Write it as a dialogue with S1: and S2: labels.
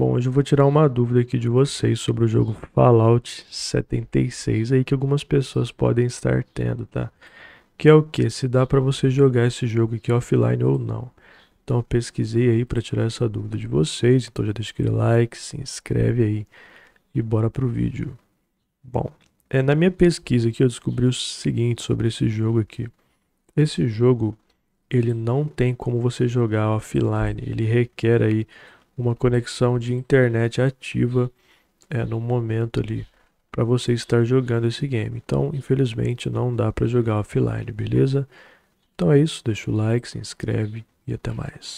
S1: Bom, hoje eu vou tirar uma dúvida aqui de vocês sobre o jogo Fallout 76 aí que algumas pessoas podem estar tendo, tá? Que é o que? Se dá para você jogar esse jogo aqui offline ou não. Então eu pesquisei aí para tirar essa dúvida de vocês, então já deixa aquele like, se inscreve aí e bora pro vídeo. Bom, é, na minha pesquisa aqui eu descobri o seguinte sobre esse jogo aqui. Esse jogo, ele não tem como você jogar offline, ele requer aí uma conexão de internet ativa é, no momento ali para você estar jogando esse game. Então, infelizmente, não dá para jogar offline, beleza? Então é isso, deixa o like, se inscreve e até mais.